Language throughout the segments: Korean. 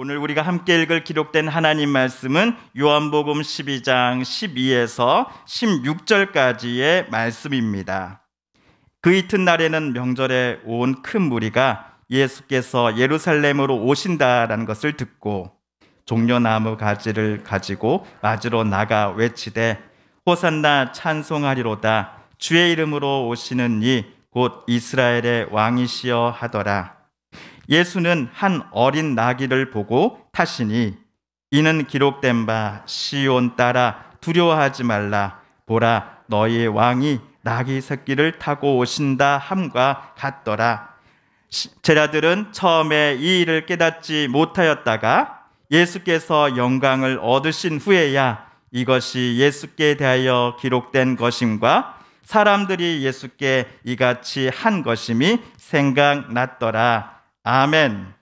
오늘 우리가 함께 읽을 기록된 하나님 말씀은 요한복음 12장 12에서 16절까지의 말씀입니다. 그 이튿날에는 명절에 온 큰 무리가 예수께서 예루살렘으로 오신다라는 것을 듣고 종려나무 가지를 가지고 맞으러 나가 외치되 호산나 찬송하리로다 주의 이름으로 오시는 이 곧 이스라엘의 왕이시여 하더라 예수는 한 어린 나귀를 보고 타시니 이는 기록된 바 시온 따라 두려워하지 말라 보라 너희의 왕이 나귀 새끼를 타고 오신다 함과 같더라. 제자들은 처음에 이 일을 깨닫지 못하였다가 예수께서 영광을 얻으신 후에야 이것이 예수께 대하여 기록된 것임과 사람들이 예수께 이같이 한 것임이 생각났더라. 아멘.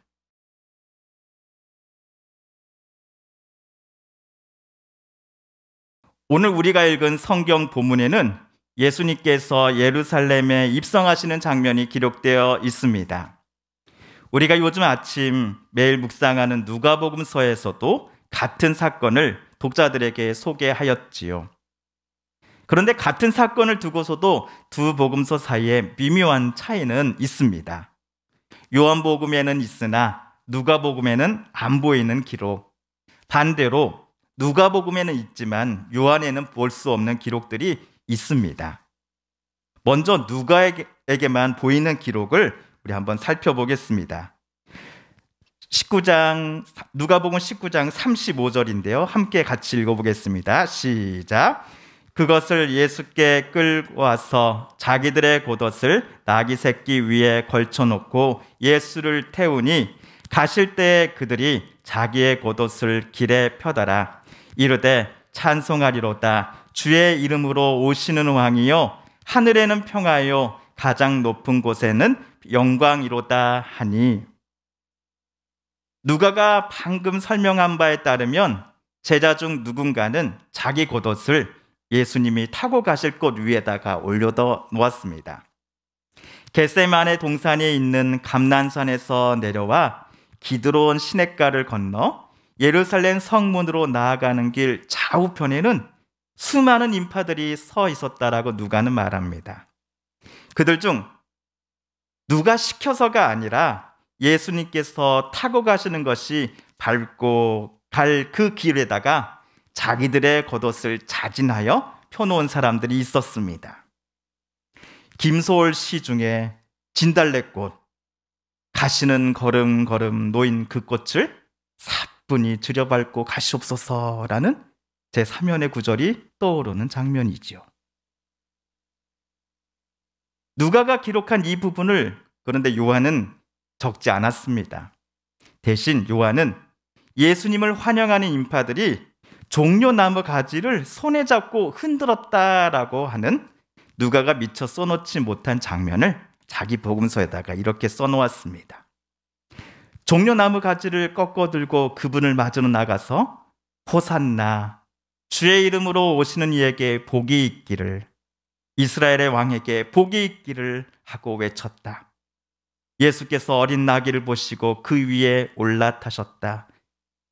오늘 우리가 읽은 성경 본문에는 예수님께서 예루살렘에 입성하시는 장면이 기록되어 있습니다. 우리가 요즘 아침 매일 묵상하는 누가복음서에서도 같은 사건을 독자들에게 소개하였지요. 그런데 같은 사건을 두고서도 두 복음서 사이에 미묘한 차이는 있습니다. 요한복음에는 있으나 누가복음에는 안 보이는 기록. 반대로 누가복음에는 있지만 요한에는 볼 수 없는 기록들이 있습니다. 먼저 누가에게만 보이는 기록을 우리 한번 살펴보겠습니다. 19장 누가복음 19장 35절인데요. 함께 같이 읽어 보겠습니다. 시작. 그것을 예수께 끌고 와서 자기들의 겉옷을 나귀 새끼 위에 걸쳐놓고 예수를 태우니 가실 때에 그들이 자기의 겉옷을 길에 펴다라 이르되 찬송하리로다 주의 이름으로 오시는 왕이요 하늘에는 평화요 가장 높은 곳에는 영광이로다 하니 누가가 방금 설명한 바에 따르면 제자 중 누군가는 자기 겉옷을 예수님이 타고 가실 곳 위에다가 올려둬 놓았습니다. 겟세만의 동산에 있는 감난산에서 내려와 기드로 시냇가를 건너 예루살렘 성문으로 나아가는 길 좌우편에는 수많은 인파들이 서 있었다라고 누가는 말합니다. 그들 중 누가 시켜서가 아니라 예수님께서 타고 가시는 것이 밟고 갈 그 길에다가 자기들의 겉옷을 자진하여 펴놓은 사람들이 있었습니다. 김소월 시 중에 진달래꽃, 가시는 걸음걸음 놓인 그 꽃을 사뿐히 들여밟고 가시옵소서라는 제3면의 구절이 떠오르는 장면이지요. 누가가 기록한 이 부분을 그런데 요한은 적지 않았습니다. 대신 요한은 예수님을 환영하는 인파들이 종료나무 가지를 손에 잡고 흔들었다라고 하는 누가가 미처 써놓지 못한 장면을 자기 복음서에다가 이렇게 써놓았습니다. 종려나무 가지를 꺾어 들고 그분을 마주는 나가서 호산나 주의 이름으로 오시는 이에게 복이 있기를 이스라엘의 왕에게 복이 있기를 하고 외쳤다. 예수께서 어린 나귀를 보시고 그 위에 올라타셨다.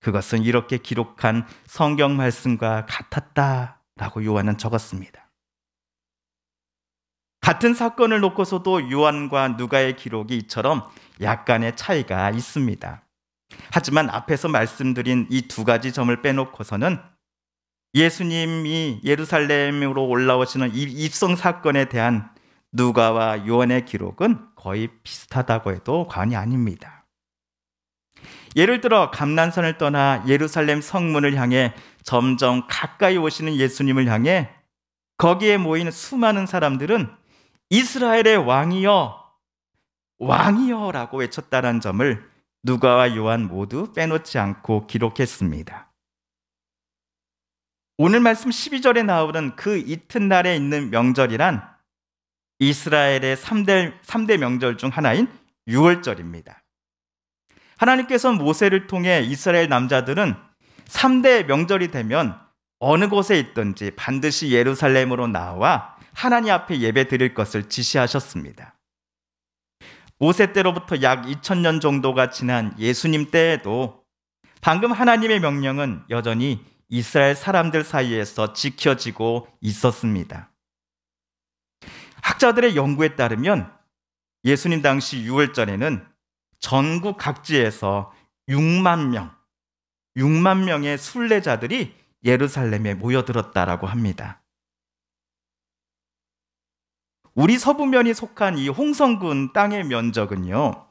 그것은 이렇게 기록한 성경 말씀과 같았다라고 요한은 적었습니다. 같은 사건을 놓고서도 요한과 누가의 기록이 이처럼 약간의 차이가 있습니다. 하지만 앞에서 말씀드린 이 두 가지 점을 빼놓고서는 예수님이 예루살렘으로 올라오시는 이 입성 사건에 대한 누가와 요한의 기록은 거의 비슷하다고 해도 과언이 아닙니다. 예를 들어 감난산을 떠나 예루살렘 성문을 향해 점점 가까이 오시는 예수님을 향해 거기에 모인 수많은 사람들은 이스라엘의 왕이여 왕이여라고 외쳤다는 점을 누가와 요한 모두 빼놓지 않고 기록했습니다. 오늘 말씀 12절에 나오는 그 이튿날에 있는 명절이란 이스라엘의 3대, 3대 명절 중 하나인 6월절입니다. 하나님께서 모세를 통해 이스라엘 남자들은 3대 명절이 되면 어느 곳에 있든지 반드시 예루살렘으로 나와 하나님 앞에 예배 드릴 것을 지시하셨습니다. 모세 때로부터 약 2000년 정도가 지난 예수님 때에도 방금 하나님의 명령은 여전히 이스라엘 사람들 사이에서 지켜지고 있었습니다. 학자들의 연구에 따르면 예수님 당시 6월절에는 전국 각지에서 6만 명, 6만 명의 순례자들이 예루살렘에 모여들었다라고 합니다. 우리 서부면이 속한 이 홍성군 땅의 면적은요,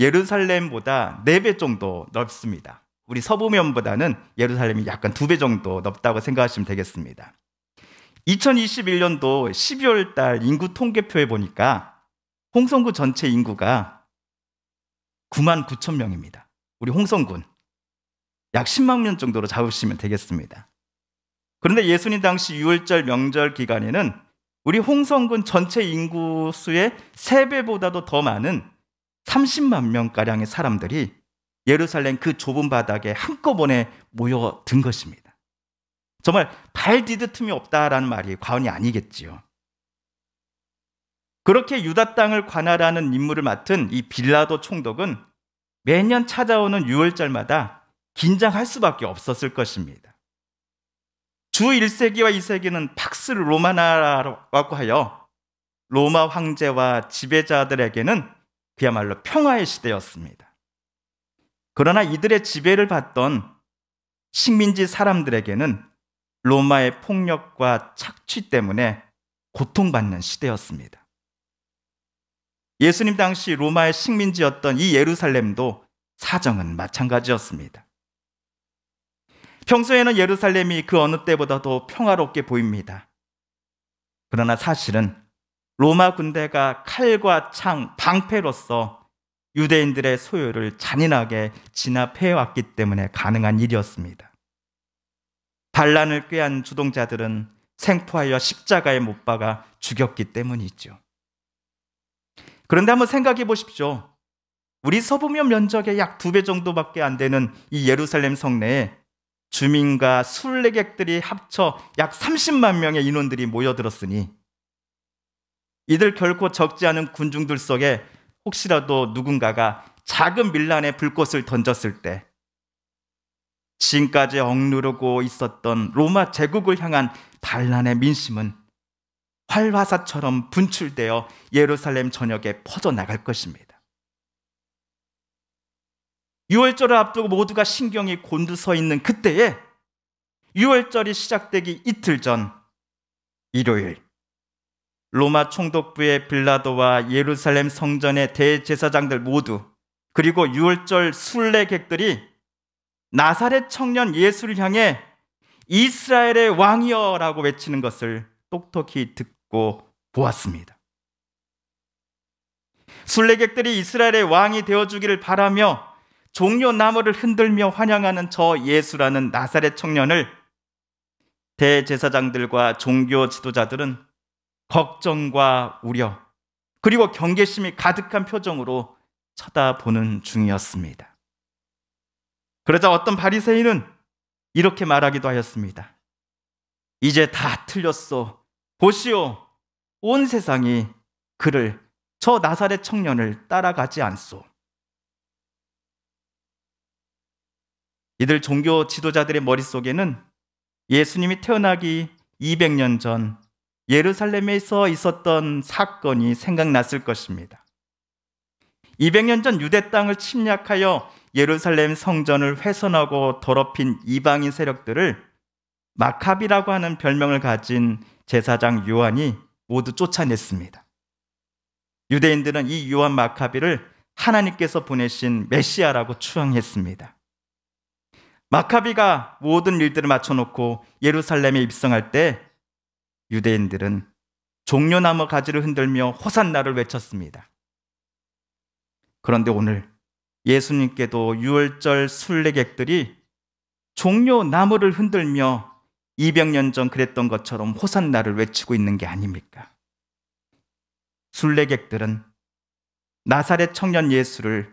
예루살렘보다 4배 정도 넓습니다. 우리 서부면보다는 예루살렘이 약간 2배 정도 넓다고 생각하시면 되겠습니다. 2021년도 12월 달 인구 통계표에 보니까 홍성구 전체 인구가 9만 9천 명입니다. 우리 홍성군. 약 10만 명 정도로 잡으시면 되겠습니다. 그런데 예수님 당시 6월절 명절 기간에는 우리 홍성군 전체 인구 수의 3배보다도 더 많은 30만 명가량의 사람들이 예루살렘 그 좁은 바닥에 한꺼번에 모여든 것입니다. 정말 발 디딜 틈이 없다라는 말이 과언이 아니겠지요. 그렇게 유다 땅을 관할하는 임무를 맡은 이 빌라도 총독은 매년 찾아오는 6월절마다 긴장할 수밖에 없었을 것입니다. 주 1세기와 2세기는 박스 로마나라고 하여 로마 황제와 지배자들에게는 그야말로 평화의 시대였습니다. 그러나 이들의 지배를 받던 식민지 사람들에게는 로마의 폭력과 착취 때문에 고통받는 시대였습니다. 예수님 당시 로마의 식민지였던 이 예루살렘도 사정은 마찬가지였습니다. 평소에는 예루살렘이 그 어느 때보다도 평화롭게 보입니다. 그러나 사실은 로마 군대가 칼과 창, 방패로서 유대인들의 소유를 잔인하게 진압해왔기 때문에 가능한 일이었습니다. 반란을 꾀한 주동자들은 생포하여 십자가에 못 박아 죽였기 때문이죠. 그런데 한번 생각해 보십시오. 우리 서부면 면적의 약 두 배 정도밖에 안 되는 이 예루살렘 성내에 주민과 순례객들이 합쳐 약 30만 명의 인원들이 모여들었으니 이들 결코 적지 않은 군중들 속에 혹시라도 누군가가 작은 밀란의 불꽃을 던졌을 때 지금까지 억누르고 있었던 로마 제국을 향한 반란의 민심은 활화사처럼 분출되어 예루살렘 전역에 퍼져나갈 것입니다. 6월절을 앞두고 모두가 신경이 곤두서 있는 그때에 6월절이 시작되기 이틀 전 일요일 로마 총독부의 빌라도와 예루살렘 성전의 대제사장들 모두 그리고 6월절 순례객들이 나사렛 청년 예수를 향해 이스라엘의 왕이여라고 외치는 것을 똑똑히 듣고 보았습니다. 순례객들이 이스라엘의 왕이 되어주기를 바라며 종료 나무를 흔들며 환영하는 저 예수라는 나사렛 청년을 대제사장들과 종교 지도자들은 걱정과 우려 그리고 경계심이 가득한 표정으로 쳐다보는 중이었습니다. 그러자 어떤 바리새인은 이렇게 말하기도 하였습니다. 이제 다 틀렸소. 보시오, 온 세상이 그를 저 나사렛 청년을 따라가지 않소. 이들 종교 지도자들의 머릿속에는 예수님이 태어나기 200년 전 예루살렘에서 있었던 사건이 생각났을 것입니다. 200년 전 유대 땅을 침략하여 예루살렘 성전을 훼손하고 더럽힌 이방인 세력들을 마카비라고 하는 별명을 가진 제사장 요한이 모두 쫓아냈습니다. 유대인들은 이 요한 마카비를 하나님께서 보내신 메시아라고 추앙했습니다. 마카비가 모든 일들을 마쳐놓고 예루살렘에 입성할 때 유대인들은 종려나무 가지를 흔들며 호산나를 외쳤습니다. 그런데 오늘 예수님께도 유월절 순례객들이 종려나무를 흔들며 200년 전 그랬던 것처럼 호산나를 외치고 있는 게 아닙니까? 순례객들은 나사렛 청년 예수를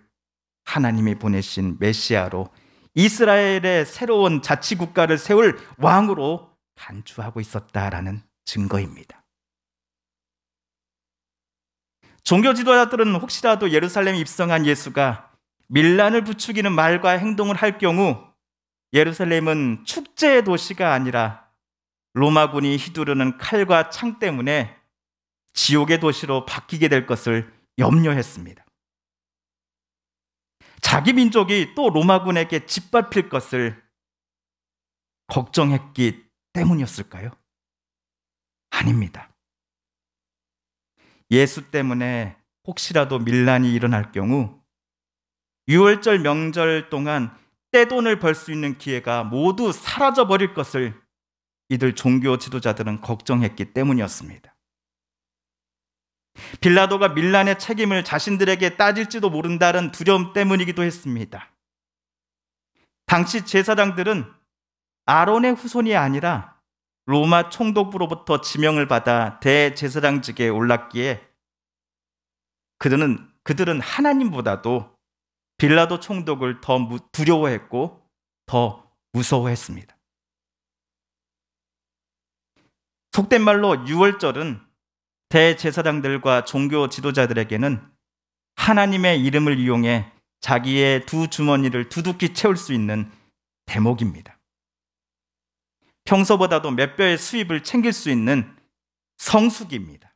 하나님이 보내신 메시아로 이스라엘의 새로운 자치국가를 세울 왕으로 간주하고 있었다라는 증거입니다. 종교 지도자들은 혹시라도 예루살렘에 입성한 예수가 밀란을 부추기는 말과 행동을 할 경우 예루살렘은 축제의 도시가 아니라 로마군이 휘두르는 칼과 창 때문에 지옥의 도시로 바뀌게 될 것을 염려했습니다. 자기 민족이 또 로마군에게 짓밟힐 것을 걱정했기 때문이었을까요? 아닙니다. 예수 때문에 혹시라도 밀란이 일어날 경우 유월절 명절 동안 떼돈을 벌 수 있는 기회가 모두 사라져 버릴 것을 이들 종교 지도자들은 걱정했기 때문이었습니다. 빌라도가 밀란의 책임을 자신들에게 따질지도 모른다는 두려움 때문이기도 했습니다. 당시 제사장들은 아론의 후손이 아니라 로마 총독부로부터 지명을 받아 대제사장직에 올랐기에 그들은 그들은 하나님보다도 빌라도 총독을 더 두려워했고 더 무서워했습니다. 속된 말로 6월절은 대제사장들과 종교 지도자들에게는 하나님의 이름을 이용해 자기의 두 주머니를 두둑히 채울 수 있는 대목입니다. 평소보다도 몇 뼈의 수입을 챙길 수 있는 성수기입니다.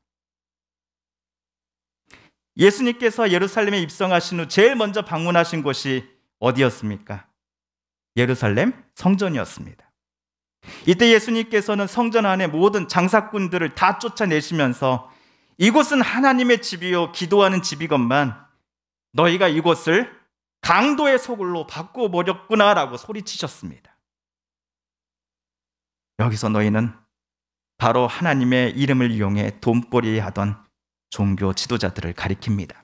예수님께서 예루살렘에 입성하신 후 제일 먼저 방문하신 곳이 어디였습니까? 예루살렘 성전이었습니다. 이때 예수님께서는 성전 안에 모든 장사꾼들을 다 쫓아내시면서 이곳은 하나님의 집이요 기도하는 집이건만 너희가 이곳을 강도의 소굴로 바꾸어 버렸구나라고 소리치셨습니다. 여기서 너희는 바로 하나님의 이름을 이용해 돈벌이 하던 종교 지도자들을 가리킵니다.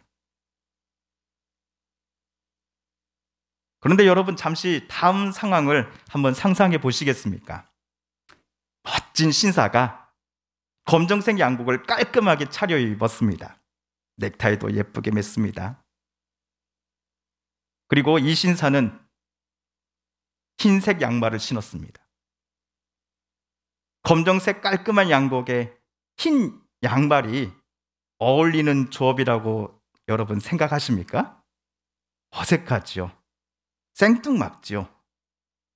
그런데 여러분 잠시 다음 상황을 한번 상상해 보시겠습니까? 멋진 신사가 검정색 양복을 깔끔하게 차려 입었습니다. 넥타이도 예쁘게 맸습니다. 그리고 이 신사는 흰색 양말을 신었습니다. 검정색 깔끔한 양복에 흰 양말이 어울리는 조업이라고 여러분 생각하십니까? 어색하지요. 생뚱맞지요.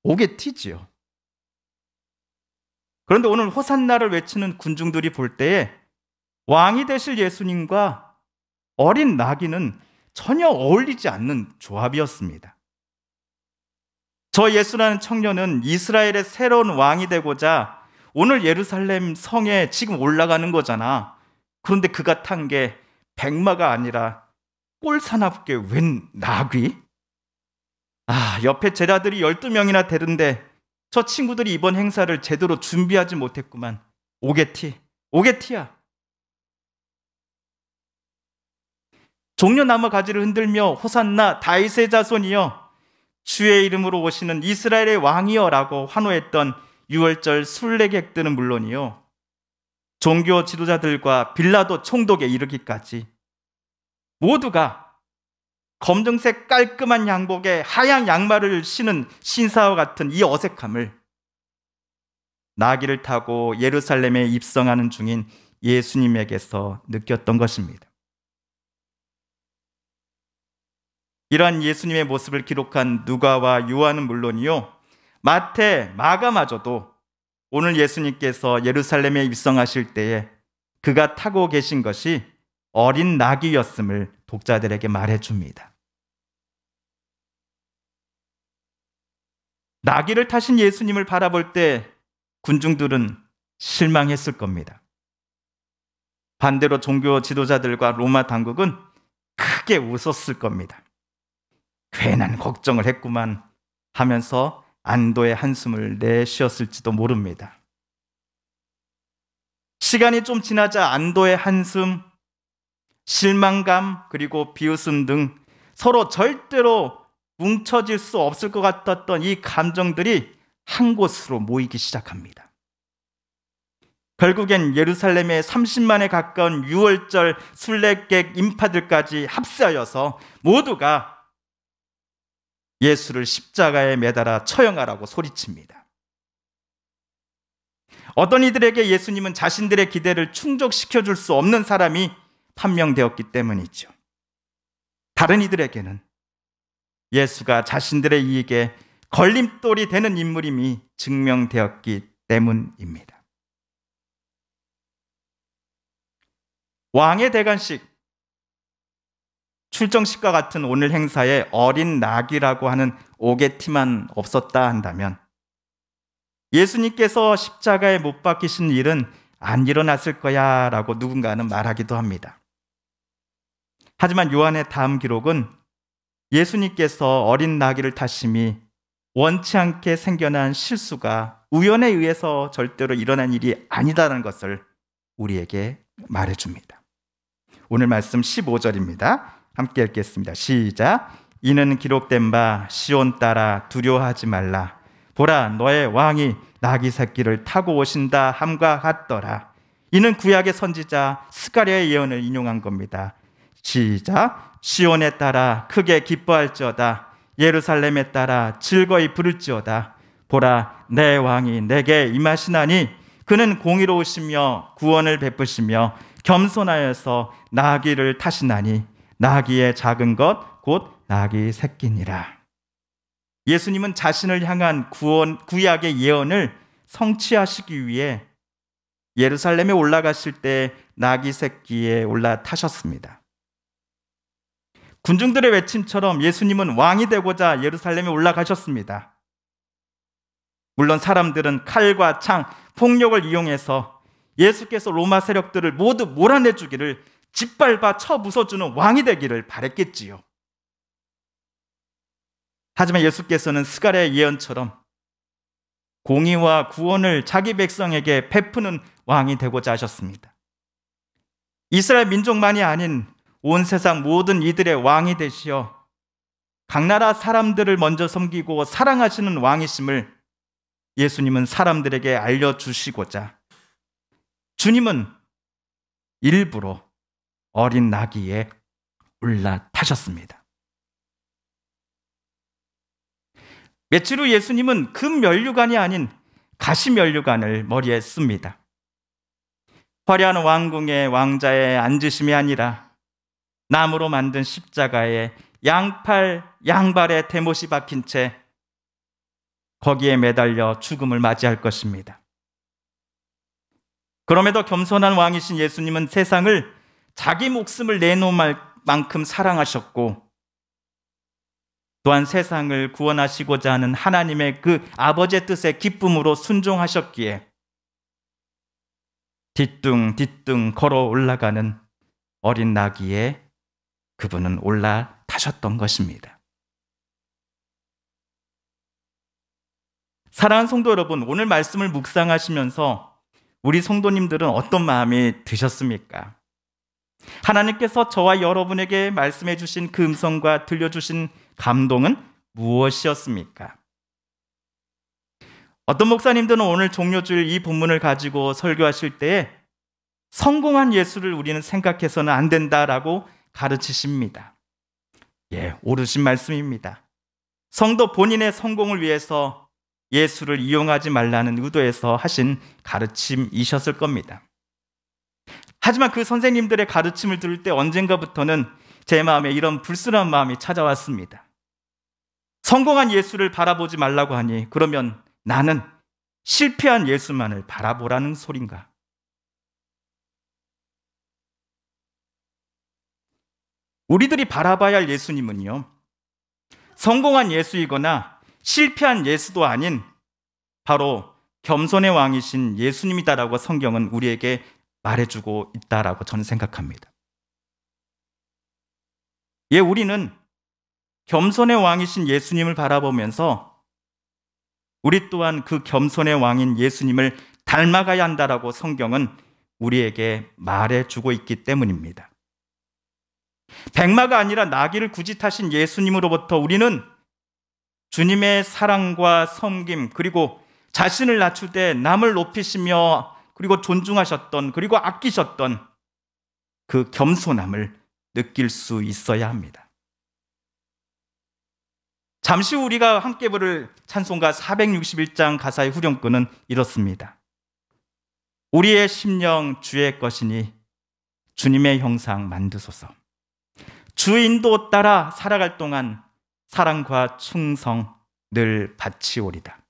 오게 튀지요. 그런데 오늘 호산나를 외치는 군중들이 볼 때에 왕이 되실 예수님과 어린 나귀는 전혀 어울리지 않는 조합이었습니다. 저 예수라는 청년은 이스라엘의 새로운 왕이 되고자 오늘 예루살렘 성에 지금 올라가는 거잖아. 그런데 그가 탄 게 백마가 아니라 꼴사납게 웬 나귀? 아, 옆에 제자들이 12명이나 되는데 저 친구들이 이번 행사를 제대로 준비하지 못했구만. 오게티, 오게티야. 종려나무 가지를 흔들며 호산나 다이세 자손이여 주의 이름으로 오시는 이스라엘의 왕이여라고 환호했던 6월절 순례객들은 물론이요 종교 지도자들과 빌라도 총독에 이르기까지 모두가 검정색 깔끔한 양복에 하얀 양말을 신은 신사와 같은 이 어색함을 나귀를 타고 예루살렘에 입성하는 중인 예수님에게서 느꼈던 것입니다. 이러한 예수님의 모습을 기록한 누가와 요한은 물론이요, 마태, 마가마저도 오늘 예수님께서 예루살렘에 입성하실 때에 그가 타고 계신 것이 어린 낙이었음을 독자들에게 말해 줍니다. 낙이를 타신 예수님을 바라볼 때 군중들은 실망했을 겁니다. 반대로 종교 지도자들과 로마 당국은 크게 웃었을 겁니다. 괜한 걱정을 했구만 하면서 안도의 한숨을 내쉬었을지도 모릅니다. 시간이 좀 지나자 안도의 한숨, 실망감, 그리고 비웃음 등 서로 절대로 뭉쳐질 수 없을 것 같았던 이 감정들이 한 곳으로 모이기 시작합니다. 결국엔 예루살렘의 30만에 가까운 6월절 순례객 인파들까지 합세하여서 모두가 예수를 십자가에 매달아 처형하라고 소리칩니다. 어떤 이들에게 예수님은 자신들의 기대를 충족시켜 줄 수 없는 사람이 판명되었기 때문이죠. 다른 이들에게는 예수가 자신들의 이익에 걸림돌이 되는 인물임이 증명되었기 때문입니다. 왕의 대관식, 출정식과 같은 오늘 행사에 어린 낙이라고 하는 오게티만 없었다 한다면 예수님께서 십자가에 못 박히신 일은 안 일어났을 거야 라고 누군가는 말하기도 합니다. 하지만 요한의 다음 기록은 예수님께서 어린 나귀를 타심이 원치 않게 생겨난 실수가 우연에 의해서 절대로 일어난 일이 아니다라는 것을 우리에게 말해줍니다. 오늘 말씀 15절입니다. 함께 읽겠습니다. 시작. 이는 기록된 바 시온 따라 두려워하지 말라. 보라 너의 왕이 나귀 새끼를 타고 오신다 함과 같더라. 이는 구약의 선지자 스가랴의 예언을 인용한 겁니다. 시작. 시온에 따라 크게 기뻐할지어다. 예루살렘에 따라 즐거이 부를지어다. 보라 내 왕이 내게 임하시나니 그는 공의로우시며 구원을 베푸시며 겸손하여서 나귀를 타시나니 나귀의 작은 것 곧 나귀 새끼니라. 예수님은 자신을 향한 구원 구약의 예언을 성취하시기 위해 예루살렘에 올라가실 때 나귀 새끼에 올라타셨습니다. 군중들의 외침처럼 예수님은 왕이 되고자 예루살렘에 올라가셨습니다. 물론 사람들은 칼과 창, 폭력을 이용해서 예수께서 로마 세력들을 모두 몰아내주기를 짓밟아 쳐 부숴주는 왕이 되기를 바랬겠지요. 하지만 예수께서는 스가랴의 예언처럼 공의와 구원을 자기 백성에게 베푸는 왕이 되고자 하셨습니다. 이스라엘 민족만이 아닌 온 세상 모든 이들의 왕이 되시어 각 나라 사람들을 먼저 섬기고 사랑하시는 왕이심을 예수님은 사람들에게 알려주시고자 주님은 일부러 어린 나귀에 올라타셨습니다. 며칠 후 예수님은 금면류관이 아닌 가시면류관을 머리에 씁니다. 화려한 왕궁의 왕자의 앉으심이 아니라 나무로 만든 십자가에 양팔, 양발에 대못이 박힌 채 거기에 매달려 죽음을 맞이할 것입니다. 그럼에도 겸손한 왕이신 예수님은 세상을 자기 목숨을 내놓을 만큼 사랑하셨고 또한 세상을 구원하시고자 하는 하나님의 그 아버지의 뜻에 기쁨으로 순종하셨기에 뒤뚱 뒤뚱 걸어 올라가는 어린 나귀에 그분은 올라타셨던 것입니다. 사랑하는 성도 여러분, 오늘 말씀을 묵상하시면서 우리 성도님들은 어떤 마음이 드셨습니까? 하나님께서 저와 여러분에게 말씀해 주신 그 음성과 들려주신 감동은 무엇이었습니까? 어떤 목사님들은 오늘 종료주일 이 본문을 가지고 설교하실 때에 성공한 예수를 우리는 생각해서는 안 된다라고 가르치십니다. 예, 오르신 말씀입니다. 성도 본인의 성공을 위해서 예수를 이용하지 말라는 의도에서 하신 가르침이셨을 겁니다. 하지만 그 선생님들의 가르침을 들을 때 언젠가부터는 제 마음에 이런 불순한 마음이 찾아왔습니다. 성공한 예수를 바라보지 말라고 하니 그러면 나는 실패한 예수만을 바라보라는 소린가? 우리들이 바라봐야 할 예수님은요. 성공한 예수이거나 실패한 예수도 아닌 바로 겸손의 왕이신 예수님이다라고 성경은 우리에게 말해주고 있다라고 저는 생각합니다. 예, 우리는 겸손의 왕이신 예수님을 바라보면서 우리 또한 그 겸손의 왕인 예수님을 닮아가야 한다라고 성경은 우리에게 말해주고 있기 때문입니다. 백마가 아니라 나귀를 굳이 타신 예수님으로부터 우리는 주님의 사랑과 섬김 그리고 자신을 낮추되 남을 높이시며 그리고 존중하셨던 그리고 아끼셨던 그 겸손함을 느낄 수 있어야 합니다. 잠시 우리가 함께 부를 찬송가 461장 가사의 후렴구는 이렇습니다. 우리의 심령 주의 것이니 주님의 형상 만드소서. 주인도 따라 살아갈 동안 사랑과 충성 늘 바치오리다.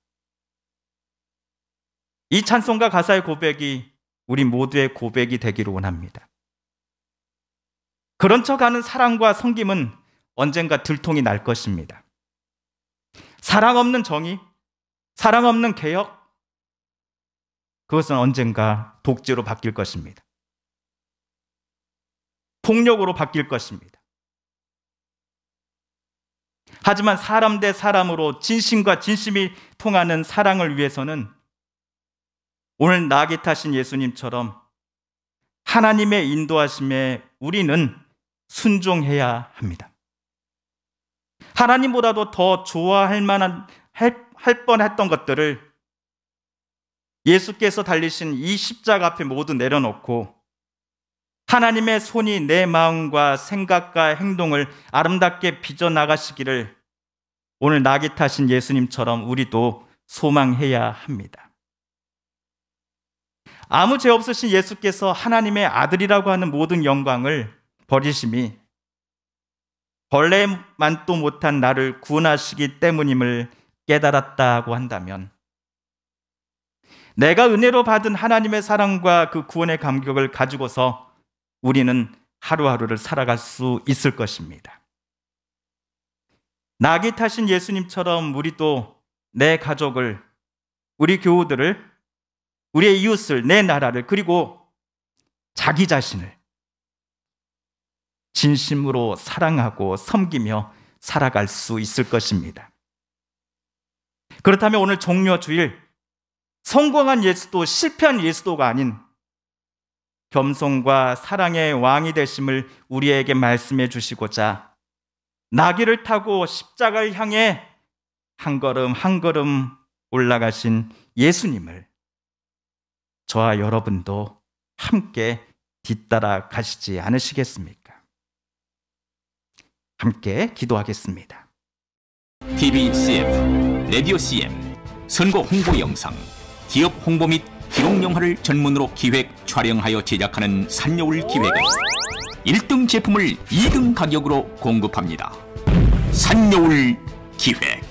이 찬송가 가사의 고백이 우리 모두의 고백이 되기를 원합니다. 그런 척하는 사랑과 섬김은 언젠가 들통이 날 것입니다. 사랑 없는 정의, 사랑 없는 개혁, 그것은 언젠가 독재로 바뀔 것입니다. 폭력으로 바뀔 것입니다. 하지만 사람 대 사람으로 진심과 진심이 통하는 사랑을 위해서는 오늘 낙이 타신 예수님처럼 하나님의 인도하심에 우리는 순종해야 합니다. 하나님보다도 더 좋아할 만한 할, 할 뻔했던 것들을 예수께서 달리신 이 십자가 앞에 모두 내려놓고 하나님의 손이 내 마음과 생각과 행동을 아름답게 빚어 나가시기를 오늘 낙이 타신 예수님처럼 우리도 소망해야 합니다. 아무 죄 없으신 예수께서 하나님의 아들이라고 하는 모든 영광을 버리심이 벌레만도 못한 나를 구원하시기 때문임을 깨달았다고 한다면 내가 은혜로 받은 하나님의 사랑과 그 구원의 감격을 가지고서 우리는 하루하루를 살아갈 수 있을 것입니다. 낙이 타신 예수님처럼 우리도 내 가족을, 우리 교우들을 우리의 이웃을, 내 나라를, 그리고 자기 자신을 진심으로 사랑하고 섬기며 살아갈 수 있을 것입니다. 그렇다면 오늘 종료 주일, 성공한 예수도 실패한 예수도가 아닌 겸손과 사랑의 왕이 되심을 우리에게 말씀해 주시고자 나귀를 타고 십자가를 향해 한 걸음 한 걸음 올라가신 예수님을 저와 여러분도 함께 뒤따라 가시지 않으시겠습니까? 함께 기도하겠습니다. TBCF, 라디오 CM, 선거 홍보 영상, 기업 홍보 및 기록 영화를 전문으로 기획, 촬영하여 제작하는 산여울 기획은 1등 제품을 2등 가격으로 공급합니다. 산여울 기획